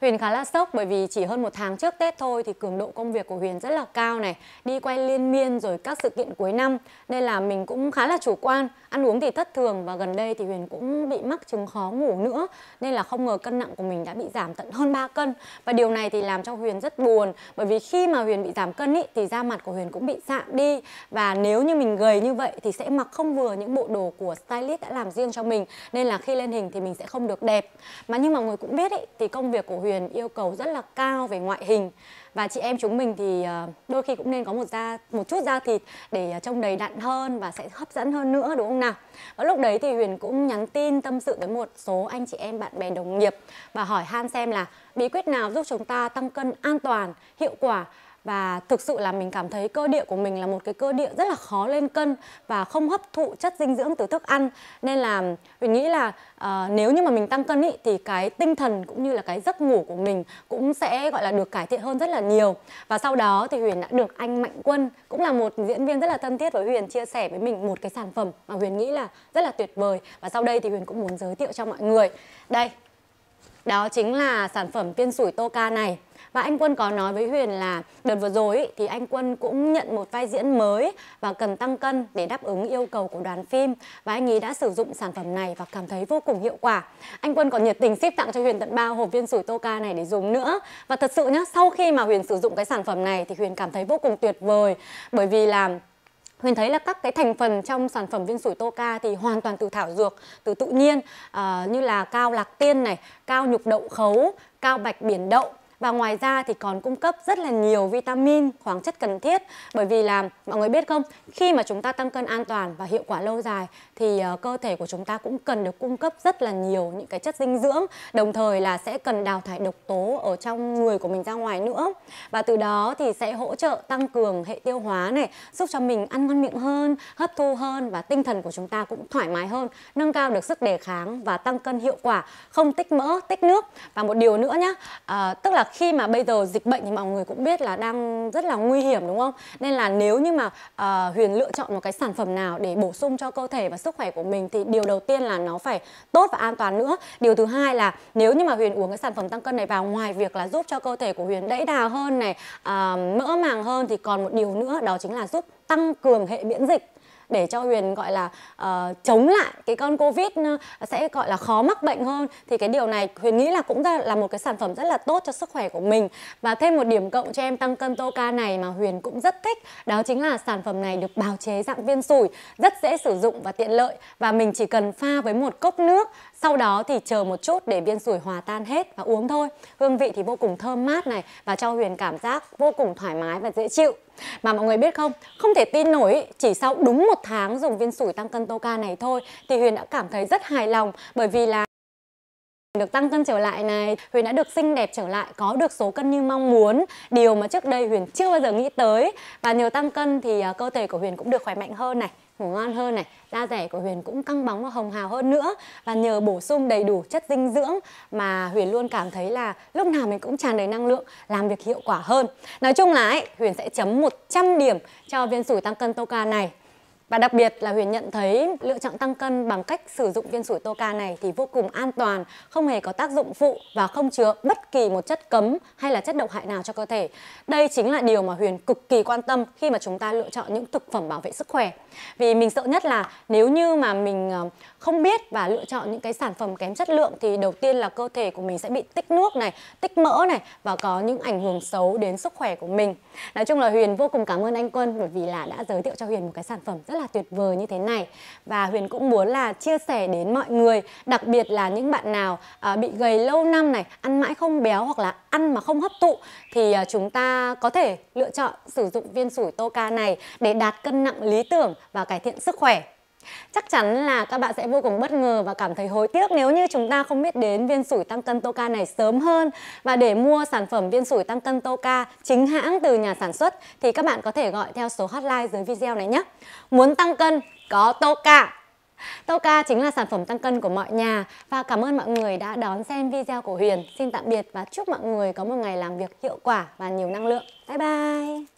Huyền khá là sốc bởi vì chỉ hơn một tháng trước Tết thôi thì cường độ công việc của Huyền rất là cao này, đi quay liên miên rồi các sự kiện cuối năm nên là mình cũng khá là chủ quan, ăn uống thì thất thường và gần đây thì Huyền cũng bị mắc chứng khó ngủ nữa nên là không ngờ cân nặng của mình đã bị giảm tận hơn 3 cân và điều này thì làm cho Huyền rất buồn bởi vì khi mà Huyền bị giảm cân ý, thì da mặt của Huyền cũng bị sạm đi và nếu như mình gầy như vậy thì sẽ mặc không vừa những bộ đồ của stylist đã làm riêng cho mình nên là khi lên hình thì mình sẽ không được đẹp mà như mọi người cũng biết ý, thì công việc của Huyền Huyền yêu cầu rất là cao về ngoại hình và chị em chúng mình thì ờ, đôi khi cũng nên có một da một chút da thịt để ờ, trông đầy đặn hơn và sẽ hấp dẫn hơn nữa đúng không nào và lúc đấy thì Huyền cũng nhắn tin tâm sự với một số anh chị em bạn bè đồng nghiệp và hỏi han xem là bí quyết nào giúp chúng ta tăng cân an toàn hiệu quả và thực sự là mình cảm thấy cơ địa của mình là một cái cơ địa rất là khó lên cân và không hấp thụ chất dinh dưỡng từ thức ăn nên là mình nghĩ là uh, nếu như mà mình tăng cân ý, thì cái tinh thần cũng như là cái giấc ngủ của mình cũng sẽ gọi là được cải thiện hơn rất là nhiều và sau đó thì Huyền đã được anh Mạnh Quân cũng là một diễn viên rất là thân thiết với Huyền chia sẻ với mình một cái sản phẩm mà Huyền nghĩ là rất là tuyệt vời và sau đây thì Huyền cũng muốn giới thiệu cho mọi người đây đó chính là sản phẩm tiên sủi Toka này. Và anh Quân có nói với Huyền là đợt vừa rồi thì anh Quân cũng nhận một vai diễn mới và cần tăng cân để đáp ứng yêu cầu của đoàn phim và anh ấy đã sử dụng sản phẩm này và cảm thấy vô cùng hiệu quả. Anh Quân còn nhiệt tình ship tặng cho Huyền tận bao hộp viên sủi Toka này để dùng nữa. Và thật sự nhá, sau khi mà Huyền sử dụng cái sản phẩm này thì Huyền cảm thấy vô cùng tuyệt vời bởi vì là Huyền thấy là các cái thành phần trong sản phẩm viên sủi Ca thì hoàn toàn từ thảo dược, từ tự nhiên à, như là cao lạc tiên này, cao nhục đậu khấu, cao bạch biển đậu và ngoài ra thì còn cung cấp rất là nhiều vitamin, khoáng chất cần thiết bởi vì là mọi người biết không, khi mà chúng ta tăng cân an toàn và hiệu quả lâu dài thì uh, cơ thể của chúng ta cũng cần được cung cấp rất là nhiều những cái chất dinh dưỡng, đồng thời là sẽ cần đào thải độc tố ở trong người của mình ra ngoài nữa. Và từ đó thì sẽ hỗ trợ tăng cường hệ tiêu hóa này, giúp cho mình ăn ngon miệng hơn, hấp thu hơn và tinh thần của chúng ta cũng thoải mái hơn, nâng cao được sức đề kháng và tăng cân hiệu quả, không tích mỡ, tích nước. Và một điều nữa nhá, uh, tức là khi mà bây giờ dịch bệnh thì mọi người cũng biết là đang rất là nguy hiểm đúng không? Nên là nếu như mà uh, Huyền lựa chọn một cái sản phẩm nào để bổ sung cho cơ thể và sức khỏe của mình thì điều đầu tiên là nó phải tốt và an toàn nữa. Điều thứ hai là nếu như mà Huyền uống cái sản phẩm tăng cân này vào ngoài việc là giúp cho cơ thể của Huyền đẫy đà hơn này, uh, mỡ màng hơn thì còn một điều nữa đó chính là giúp tăng cường hệ miễn dịch để cho Huyền gọi là uh, chống lại cái con Covid sẽ gọi là khó mắc bệnh hơn thì cái điều này Huyền nghĩ là cũng là một cái sản phẩm rất là tốt cho sức khỏe của mình và thêm một điểm cộng cho em tăng cân Toka này mà Huyền cũng rất thích đó chính là sản phẩm này được bào chế dạng viên sủi rất dễ sử dụng và tiện lợi và mình chỉ cần pha với một cốc nước sau đó thì chờ một chút để viên sủi hòa tan hết và uống thôi hương vị thì vô cùng thơm mát này và cho Huyền cảm giác vô cùng thoải mái và dễ chịu mà mọi người biết không, không thể tin nổi chỉ sau đúng một tháng dùng viên sủi tăng cân Toka này thôi thì Huyền đã cảm thấy rất hài lòng bởi vì là được tăng cân trở lại này Huyền đã được xinh đẹp trở lại có được số cân như mong muốn điều mà trước đây Huyền chưa bao giờ nghĩ tới và nhờ tăng cân thì à, cơ thể của Huyền cũng được khỏe mạnh hơn này ngủ ngon hơn này da dẻ của Huyền cũng căng bóng và hồng hào hơn nữa là nhờ bổ sung đầy đủ chất dinh dưỡng mà Huyền luôn cảm thấy là lúc nào mình cũng tràn đầy năng lượng làm việc hiệu quả hơn nói chung là ấy, Huyền sẽ chấm 100 điểm cho viên sủi tăng cân Toka này và đặc biệt là Huyền nhận thấy lựa chọn tăng cân bằng cách sử dụng viên sủi Toka này thì vô cùng an toàn, không hề có tác dụng phụ và không chứa bất kỳ một chất cấm hay là chất độc hại nào cho cơ thể. Đây chính là điều mà Huyền cực kỳ quan tâm khi mà chúng ta lựa chọn những thực phẩm bảo vệ sức khỏe. Vì mình sợ nhất là nếu như mà mình ờ, không biết và lựa chọn những cái sản phẩm kém chất lượng thì đầu tiên là cơ thể của mình sẽ bị tích nước này, tích mỡ này và có những ảnh hưởng xấu đến sức khỏe của mình. Nói chung là Huyền vô cùng cảm ơn anh Quân bởi vì là đã giới thiệu cho Huyền một cái sản phẩm rất là tuyệt vời như thế này và Huyền cũng muốn là chia sẻ đến mọi người đặc biệt là những bạn nào à, bị gầy lâu năm này ăn mãi không béo hoặc là ăn mà không hấp thụ thì à, chúng ta có thể lựa chọn sử dụng viên sủi Toka này để đạt cân nặng lý tưởng và cải thiện sức khỏe Chắc chắn là các bạn sẽ vô cùng bất ngờ và cảm thấy hối tiếc nếu như chúng ta không biết đến viên sủi tăng cân Toka này sớm hơn và để mua sản phẩm viên sủi tăng cân Toka chính hãng từ nhà sản xuất thì các bạn có thể gọi theo số hotline dưới video này nhé. Muốn tăng cân có Toka. Toka chính là sản phẩm tăng cân của mọi nhà và cảm ơn mọi người đã đón xem video của Huyền. Xin tạm biệt và chúc mọi người có một ngày làm việc hiệu quả và nhiều năng lượng. Bye bye!